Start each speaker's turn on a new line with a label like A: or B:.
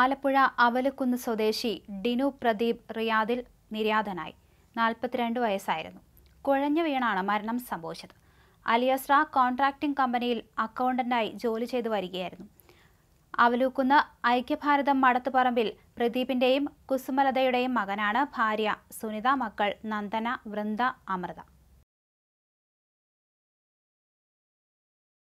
A: ആലപ്പുഴ അവലക്കുന്ന് സ്വദേശി ഡിനു പ്രദീപ് റിയാദിൽ നിര്യാതനായി നാൽപ്പത്തിരണ്ട് വയസ്സായിരുന്നു കുഴഞ്ഞു വീണാണ് മരണം സംഭവിച്ചത് അലിയസ്ര കോൺട്രാക്ടിംഗ് കമ്പനിയിൽ അക്കൗണ്ടന്റായി ജോലി ചെയ്തു വരികയായിരുന്നു അവലൂക്കുന്ന് ഐക്യഭാരതം മടത്തുപറമ്പിൽ പ്രദീപിന്റെയും കുസുമലതയുടെയും മകനാണ് ഭാര്യ സുനിത മക്കൾ നന്ദന വൃന്ദ അമൃത